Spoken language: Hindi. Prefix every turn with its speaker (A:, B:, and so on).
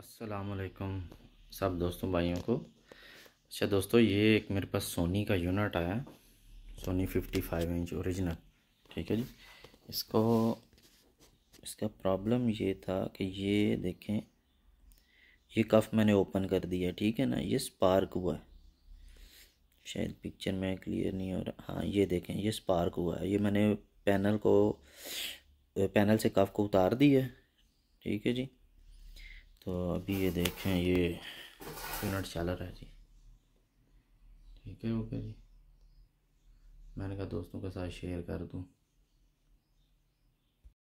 A: असलकम
B: सब दोस्तों भाइयों को अच्छा दोस्तों ये एक मेरे पास सोनी का यूनिट आया सोनी 55 इंच औरिजिनल ठीक है जी इसको इसका प्रॉब्लम ये था कि ये देखें ये कफ मैंने ओपन कर दिया ठीक है ना ये स्पार्क हुआ है शायद पिक्चर में क्लियर नहीं हो रहा हाँ ये देखें ये स्पार्क हुआ है ये मैंने पैनल को पैनल से कफ को उतार दिया ठीक है जी तो अभी ये देखें ये यूनिट चल रहा है जी
C: ठीक है ओके जी मैंने कहा दोस्तों के साथ शेयर कर दूँ